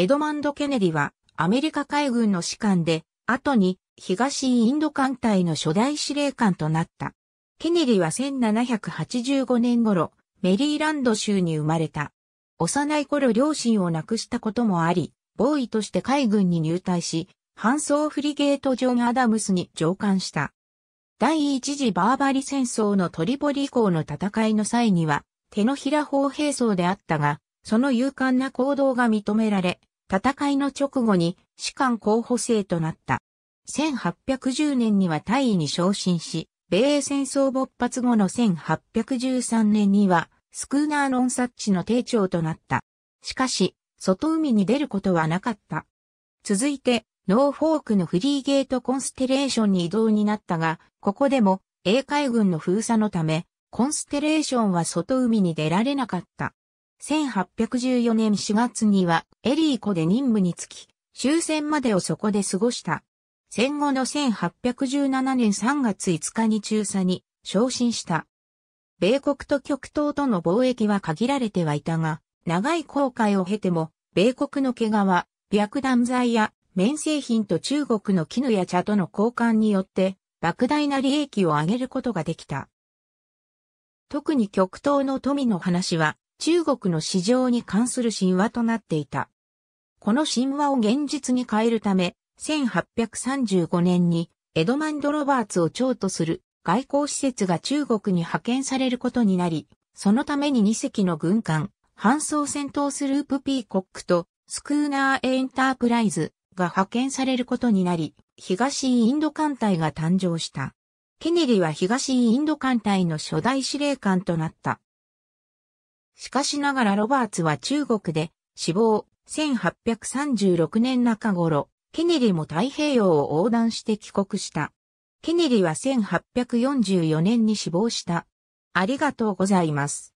エドマンド・ケネディはアメリカ海軍の士官で、後に東インド艦隊の初代司令官となった。ケネディは1785年頃、メリーランド州に生まれた。幼い頃両親を亡くしたこともあり、ボーイとして海軍に入隊し、搬送フリゲートジョン・アダムスに上官した。第一次バーバリ戦争のトリポリ以降の戦いの際には、手のひら砲兵装であったが、その勇敢な行動が認められ、戦いの直後に士官候補生となった。1810年には大尉に昇進し、米英戦争勃発後の1813年には、スクーナー・ロンサッチの定長となった。しかし、外海に出ることはなかった。続いて、ノーフォークのフリーゲート・コンステレーションに移動になったが、ここでも、英海軍の封鎖のため、コンステレーションは外海に出られなかった。1814年4月にはエリー湖で任務につき、終戦までをそこで過ごした。戦後の1817年3月5日に中佐に昇進した。米国と極東との貿易は限られてはいたが、長い航海を経ても、米国の毛皮、白弾剤や綿製品と中国の絹や茶との交換によって、莫大な利益を上げることができた。特に極東の富の話は、中国の市場に関する神話となっていた。この神話を現実に変えるため、1835年にエドマンド・ロバーツを長とする外交施設が中国に派遣されることになり、そのために2隻の軍艦、搬送戦闘スループピーコックとスクーナーエンタープライズが派遣されることになり、東インド艦隊が誕生した。ケネリは東インド艦隊の初代司令官となった。しかしながらロバーツは中国で死亡、1836年中頃、ケネディも太平洋を横断して帰国した。ケネディは1844年に死亡した。ありがとうございます。